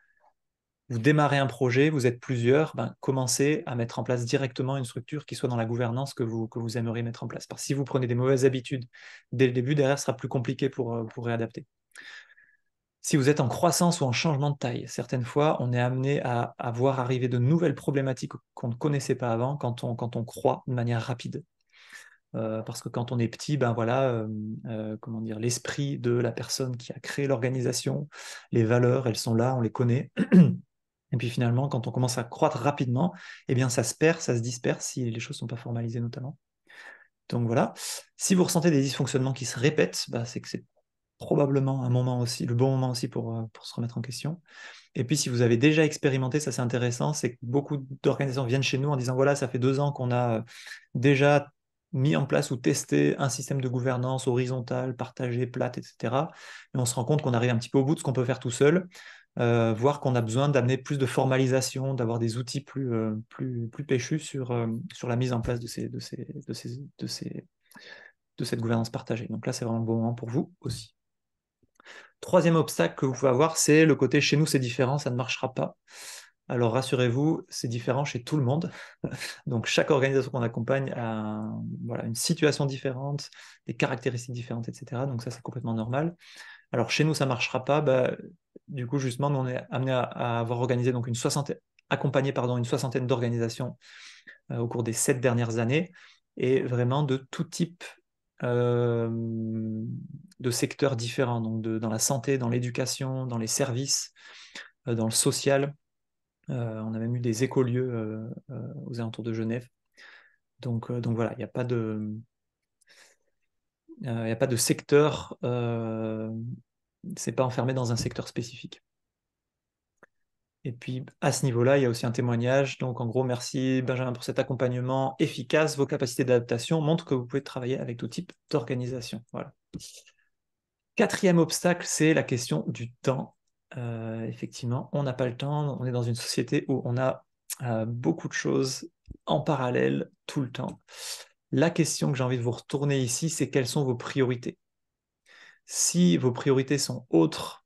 S1: vous démarrez un projet, vous êtes plusieurs, ben, commencez à mettre en place directement une structure qui soit dans la gouvernance que vous, que vous aimeriez mettre en place. Parce que si vous prenez des mauvaises habitudes dès le début, derrière, ce sera plus compliqué pour, euh, pour réadapter. Si vous êtes en croissance ou en changement de taille, certaines fois, on est amené à, voir arriver de nouvelles problématiques qu'on ne connaissait pas avant quand on, quand on de manière rapide. Euh, parce que quand on est petit, ben voilà, euh, euh, comment dire, l'esprit de la personne qui a créé l'organisation, les valeurs, elles sont là, on les connaît. Et puis finalement, quand on commence à croître rapidement, eh bien ça se perd, ça se disperse si les choses ne sont pas formalisées notamment. Donc voilà, si vous ressentez des dysfonctionnements qui se répètent, bah, c'est que c'est probablement un moment aussi, le bon moment aussi pour, euh, pour se remettre en question. Et puis, si vous avez déjà expérimenté, ça c'est intéressant, c'est que beaucoup d'organisations viennent chez nous en disant voilà, ça fait deux ans qu'on a euh, déjà mis en place ou testé un système de gouvernance horizontale, partagée, plate, etc. Et on se rend compte qu'on arrive un petit peu au bout de ce qu'on peut faire tout seul, euh, voire qu'on a besoin d'amener plus de formalisation, d'avoir des outils plus, plus, plus péchus sur, sur la mise en place de de ces, de ces, de ces de cette gouvernance partagée. Donc là, c'est vraiment le bon moment pour vous aussi. Troisième obstacle que vous pouvez avoir, c'est le côté chez nous c'est différent, ça ne marchera pas. Alors rassurez-vous, c'est différent chez tout le monde. Donc chaque organisation qu'on accompagne a une situation différente, des caractéristiques différentes, etc. Donc ça c'est complètement normal. Alors chez nous ça ne marchera pas. Bah, du coup justement on est amené à, avoir organisé donc une accompagné pardon une soixantaine d'organisations euh, au cours des sept dernières années et vraiment de tout type euh, de secteurs différents, donc de, dans la santé, dans l'éducation, dans les services, euh, dans le social. Euh, on a même eu des écolieux euh, aux alentours de Genève. Donc, voilà, il n'y a pas de... Il a pas de secteur, c'est pas enfermé dans un secteur spécifique. Et puis à ce niveau-là, il y a aussi un témoignage. Donc en gros, merci Benjamin pour cet accompagnement efficace. Vos capacités d'adaptation montrent que vous pouvez travailler avec tout type d'organisation. Voilà. Quatrième obstacle, c'est la question du temps. Euh, effectivement, on n'a pas le temps, on est dans une société où on a euh, beaucoup de choses en parallèle tout le temps. La question que j'ai envie de vous retourner ici, c'est quelles sont vos priorités Si vos priorités sont autres,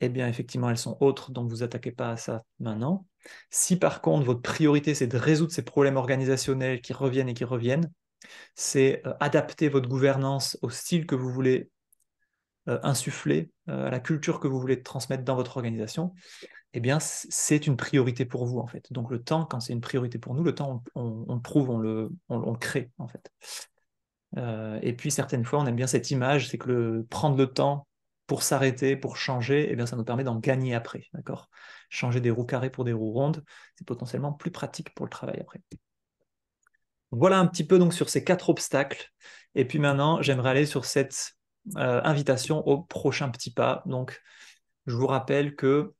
S1: eh bien effectivement, elles sont autres, donc vous attaquez pas à ça maintenant. Si par contre, votre priorité, c'est de résoudre ces problèmes organisationnels qui reviennent et qui reviennent, c'est euh, adapter votre gouvernance au style que vous voulez euh, insuffler euh, à la culture que vous voulez transmettre dans votre organisation, eh bien, c'est une priorité pour vous, en fait. Donc, le temps, quand c'est une priorité pour nous, le temps, on, le trouve, on le, crée, en fait. Euh, et puis, certaines fois, on aime bien cette image, c'est que prendre le temps pour s'arrêter, pour changer, eh bien, ça nous permet d'en gagner après, d'accord Changer des roues carrées pour des roues rondes, c'est potentiellement plus pratique pour le travail après. Voilà un petit peu donc sur ces quatre obstacles. Et puis maintenant, j'aimerais aller sur cette euh, invitation au prochain petit pas. Donc, je vous rappelle que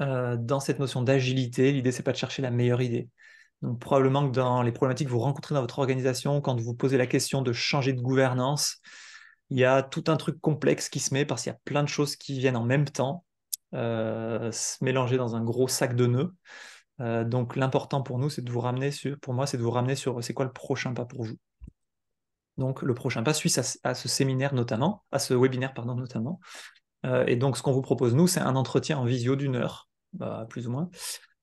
S1: euh, dans cette notion d'agilité, l'idée, c'est pas de chercher la meilleure idée. Donc, probablement que dans les problématiques que vous rencontrez dans votre organisation, quand vous posez la question de changer de gouvernance, il y a tout un truc complexe qui se met parce qu'il y a plein de choses qui viennent en même temps euh, se mélanger dans un gros sac de nœuds. donc l'important pour nous, c'est de vous ramener sur, pour moi, c'est de vous ramener sur c'est quoi le prochain pas pour vous. Donc le prochain pas suisse à, ce séminaire notamment, à ce webinaire pardon notamment. Euh, et donc ce qu'on vous propose nous, c'est un entretien en visio d'une heure, bah, plus ou moins,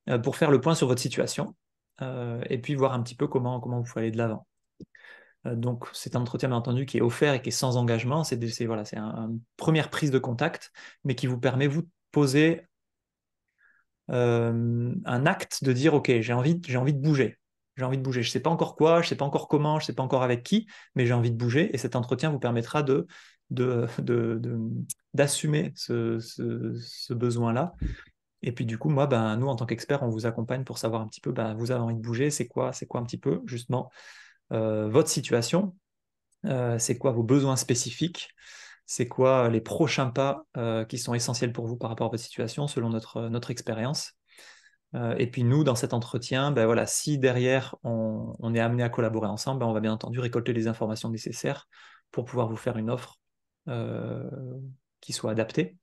S1: euh, pour faire le point sur votre situation euh, et puis voir un petit peu comment comment vous pouvez aller de l'avant. Donc, c'est un entretien, bien entendu, qui est offert et qui est sans engagement. C'est voilà, une première prise de contact, mais qui vous permet, vous, de poser un acte de dire ok j'ai envie j'ai envie de bouger j'ai envie de bouger. Je ne sais pas encore quoi, je ne sais pas encore comment, je ne sais pas encore avec qui, mais j'ai envie de bouger et cet entretien vous permettra de d'assumer ce, besoin-là. Et puis du coup, moi, ben, nous, en tant qu'experts, on vous accompagne pour savoir un petit peu, ben, vous avez envie de bouger, c'est quoi, c'est quoi un petit peu justement euh, votre situation, euh, c'est quoi vos besoins spécifiques, c'est quoi les prochains pas euh, qui sont essentiels pour vous par rapport à votre situation selon notre, notre expérience. Euh, et puis nous, dans cet entretien, ben voilà, si derrière on, est amené à collaborer ensemble, ben on va bien entendu récolter les informations nécessaires pour pouvoir vous faire une offre euh, qui soit adaptée.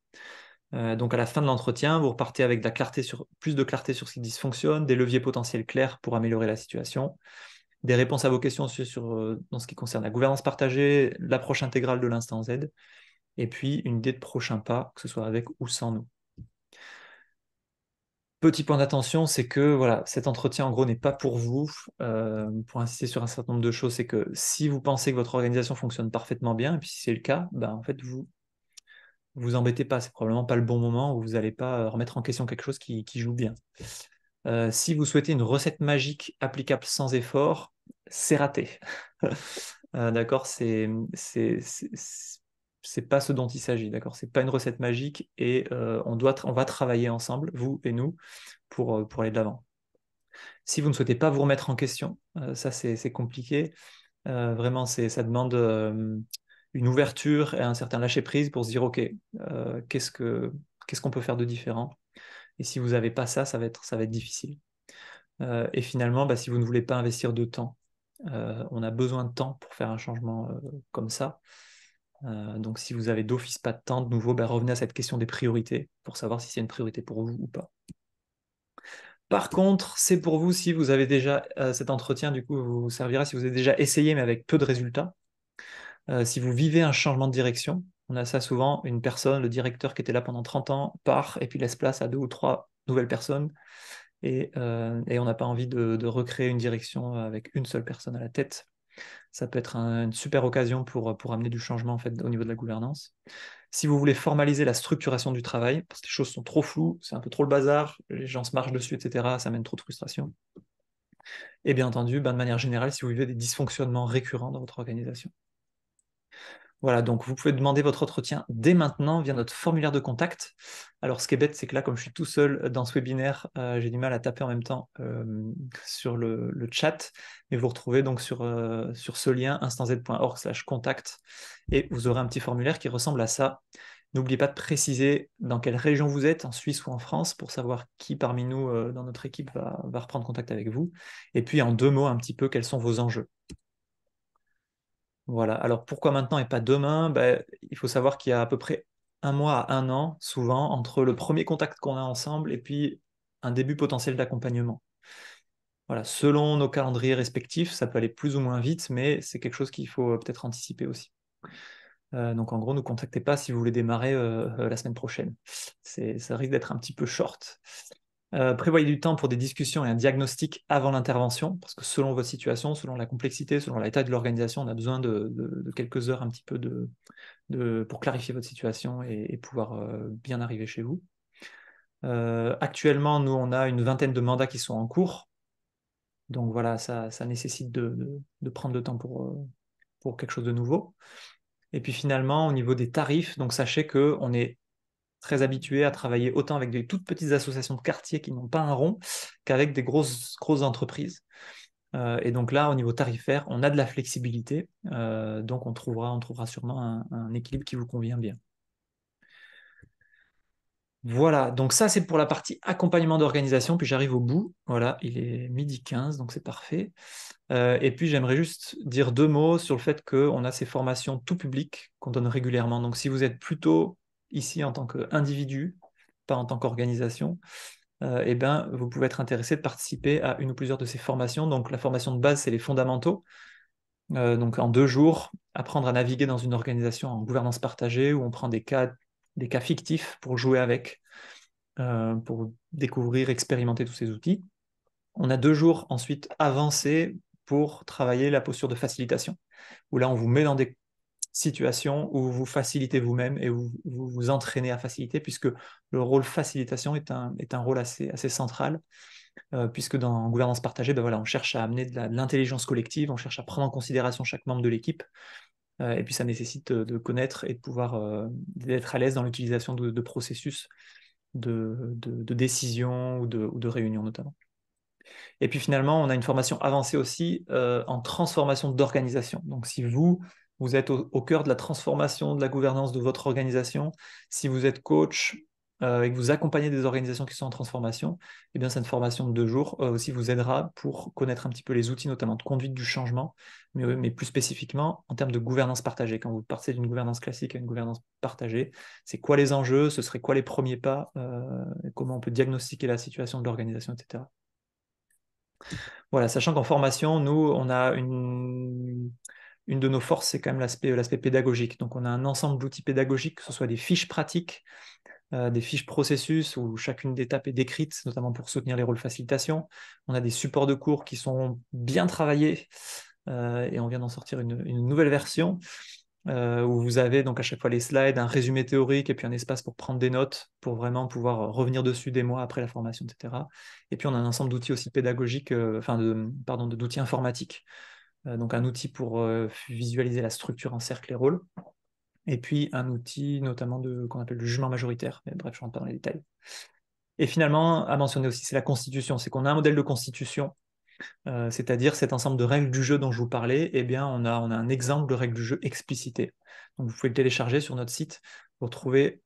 S1: Euh, donc à la fin de l'entretien, vous repartez avec la clarté sur, plus de clarté sur ce qui dysfonctionne, des leviers potentiels clairs pour améliorer la situation, des réponses à vos questions sur, dans ce qui concerne la gouvernance partagée, l'approche intégrale de l'instant Z, et puis une idée de prochain pas, que ce soit avec ou sans nous. Petit point d'attention, c'est que voilà, cet entretien en gros n'est pas pour vous. Euh, pour insister sur un certain nombre de choses, c'est que si vous pensez que votre organisation fonctionne parfaitement bien, et puis si c'est le cas, ben, en fait vous vous embêtez pas. C'est probablement pas le bon moment où vous n'allez pas euh, remettre en question quelque chose qui, joue bien. Euh, si vous souhaitez une recette magique applicable sans effort, c'est raté. D'accord, c'est c'est pas ce dont il s'agit, d'accord C'est pas une recette magique et euh, on, doit on va travailler ensemble, vous et nous, euh, pour, aller de l'avant. Si vous ne souhaitez pas vous remettre en question, euh, ça c'est compliqué. vraiment, ça demande une ouverture et un certain lâcher prise pour se dire ok, qu'est-ce qu'est-ce qu'on peut faire de différent Et si vous n'avez pas ça, ça va être ça va être difficile. et finalement, bah, si vous ne voulez pas investir de temps, on a besoin de temps pour faire un changement comme ça. Euh, donc si vous avez d'office pas de temps, de nouveau, ben, revenez à cette question des priorités pour savoir si c'est une priorité pour vous ou pas. Par contre, c'est pour vous si vous avez déjà euh, cet entretien, du coup, vous servira si vous avez déjà essayé mais avec peu de résultats. Euh, si vous vivez un changement de direction, on a ça souvent, une personne, le directeur qui était là pendant 30 ans part et puis laisse place à deux ou trois nouvelles personnes. Et, on n'a pas envie de, recréer une direction avec une seule personne à la tête. Ça peut être une super occasion pour, amener du changement fait, au niveau de la gouvernance. Si vous voulez formaliser la structuration du travail, parce que les choses sont trop floues, c'est un peu trop le bazar, les gens se marchent dessus, etc., ça amène trop de frustration. Et bien entendu, ben, de manière générale, si vous vivez des dysfonctionnements récurrents dans votre organisation. Voilà, donc vous pouvez demander votre entretien dès maintenant via notre formulaire de contact. Alors, ce qui est bête, c'est que là, comme je suis tout seul euh, dans ce webinaire, euh, j'ai du mal à taper en même temps euh, sur le, chat. mais vous retrouvez donc sur, sur ce lien instanz.org/slash contact. Et vous aurez un petit formulaire qui ressemble à ça. N'oubliez pas de préciser dans quelle région vous êtes, en Suisse ou en France, pour savoir qui parmi nous dans notre équipe va reprendre contact avec vous. Et puis, en deux mots, un petit peu, quels sont vos enjeux. Voilà. Alors pourquoi maintenant et pas demain ben, Il faut savoir qu'il y a à peu près un mois à un an, souvent, entre le premier contact qu'on a ensemble et puis un début potentiel d'accompagnement. Voilà, selon nos calendriers respectifs, ça peut aller plus ou moins vite, mais c'est quelque chose qu'il faut euh, peut-être anticiper aussi. Euh, donc en gros, ne contactez pas si vous voulez démarrer euh, la semaine prochaine. ça risque d'être un petit peu short. Euh, prévoyez du temps pour des discussions et un diagnostic avant l'intervention, parce que selon votre situation, selon la complexité, selon l'état de l'organisation, on a besoin de, quelques heures un petit peu de, pour clarifier votre situation et, pouvoir euh, bien arriver chez vous. Euh, actuellement, nous, on a une vingtaine de mandats qui sont en cours. Donc voilà, ça, nécessite de, prendre le temps pour, pour quelque chose de nouveau. Et puis finalement, au niveau des tarifs, donc sachez qu'on est très habitué à travailler autant avec des toutes petites associations de quartier qui n'ont pas un rond qu'avec des grosses, grosses entreprises. Euh, et donc là, au niveau tarifaire, on a de la flexibilité. Euh, donc on trouvera, on trouvera sûrement un, équilibre qui vous convient bien. Voilà, donc ça c'est pour la partie accompagnement d'organisation, puis j'arrive au bout. Voilà, il est midi 15, donc c'est parfait. Euh, et puis j'aimerais juste dire deux mots sur le fait qu'on a ces formations tout public qu'on donne régulièrement. Donc si vous êtes plutôt ici en tant qu'individu, pas en tant qu'organisation, euh, eh ben, vous pouvez être intéressé de participer à une ou plusieurs de ces formations. Donc la formation de base, c'est les fondamentaux. Euh, donc en deux jours, apprendre à naviguer dans une organisation en gouvernance partagée où on prend des cas, des cas fictifs pour jouer avec, euh, pour découvrir, expérimenter tous ces outils. On a deux jours ensuite avancés pour travailler la posture de facilitation, où là on vous met dans des situation où vous facilitez vous-même et où vous vous entraînez à faciliter, puisque le rôle facilitation est un, est un rôle assez, assez central, euh, puisque dans gouvernance partagée, ben voilà, on cherche à amener de l'intelligence collective, on cherche à prendre en considération chaque membre de l'équipe, euh, et puis ça nécessite euh, de, connaître et de pouvoir être d'être à l'aise dans l'utilisation de, processus de, de décision ou, de réunion notamment. Et puis finalement, on a une formation avancée aussi en transformation d'organisation. Donc si vous, vous êtes au, cœur de la transformation de la gouvernance de votre organisation, si vous êtes coach euh, et que vous accompagnez des organisations qui sont en transformation, eh bien cette formation de deux jours euh, aussi vous aidera pour connaître un petit peu les outils, notamment de conduite du changement, euh, mais, plus spécifiquement en termes de gouvernance partagée. Quand vous partez d'une gouvernance classique à une gouvernance partagée, c'est quoi les enjeux, ce serait quoi les premiers pas, comment on peut diagnostiquer la situation de l'organisation, etc. Voilà, sachant qu'en formation, nous, on a une une de nos forces, c'est quand même l'aspect pédagogique. Donc, on a un ensemble d'outils pédagogiques, que ce soit des fiches pratiques, euh, des fiches processus où chacune d'étapes est décrite, notamment pour soutenir les rôles facilitation. On a des supports de cours qui sont bien travaillés euh, et on vient d'en sortir une, nouvelle version euh, où vous avez donc à chaque fois les slides, un résumé théorique et puis un espace pour prendre des notes pour vraiment pouvoir revenir dessus des mois après la formation, etc. Et puis on a un ensemble d'outils aussi pédagogiques, enfin de, pardon, d'outils informatiques euh, donc un outil pour euh, visualiser la structure en cercle et rôle, et puis un outil notamment de qu'on appelle le jugement majoritaire. bref, je ne rentre pas dans les détails. Et finalement, à mentionner aussi, c'est la constitution. C'est qu'on a un modèle de constitution, euh, c'est-à-dire cet ensemble de règles du jeu dont je vous parlais. et eh bien, on a, on a un exemple de règles du jeu explicité. Donc, vous pouvez le télécharger sur notre site pour trouver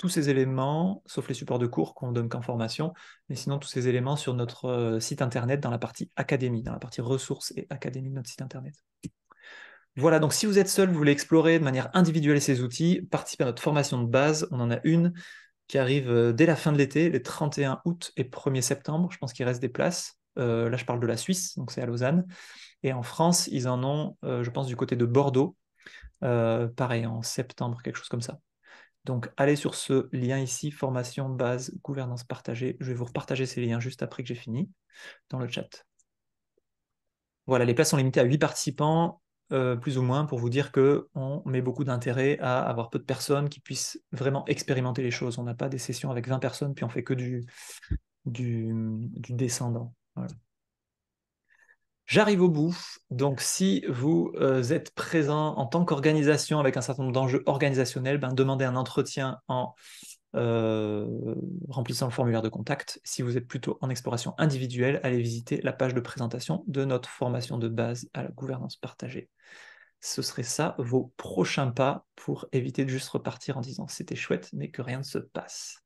S1: tous ces éléments, sauf les supports de cours qu'on ne donne qu'en formation, mais sinon tous ces éléments sur notre euh, site internet dans la partie académie, dans la partie ressources et académie de notre site internet. Voilà, donc si vous êtes seul, vous voulez explorer de manière individuelle ces outils, participez à notre formation de base, on en a une qui arrive euh, dès la fin de l'été, les 31 août et 1er septembre, je pense qu'il reste des places. Euh, là, je parle de la Suisse, donc c'est à Lausanne. Et en France, ils en ont, je pense, du côté de Bordeaux, pareil, en septembre, quelque chose comme ça. Donc allez sur ce lien ici, formation, base, gouvernance partagée. Je vais vous repartager ces liens juste après que j'ai fini dans le chat. Voilà, les places sont limitées à 8 participants, euh, plus ou moins, pour vous dire qu'on met beaucoup d'intérêt à avoir peu de personnes qui puissent vraiment expérimenter les choses. On n'a pas des sessions avec 20 personnes, puis on fait que du, du descendant. Voilà. J'arrive au bout. Donc, si vous euh, êtes présent en tant qu'organisation avec un certain nombre d'enjeux organisationnels, ben, demandez un entretien en euh, remplissant le formulaire de contact. Si vous êtes plutôt en exploration individuelle, allez visiter la page de présentation de notre formation de base à la gouvernance partagée. Ce serait ça vos prochains pas pour éviter de juste repartir en disant c'était chouette, mais que rien ne se passe.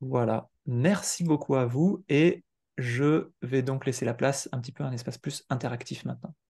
S1: Voilà. Merci beaucoup à vous et je vais donc laisser la place un petit peu à un espace plus interactif maintenant.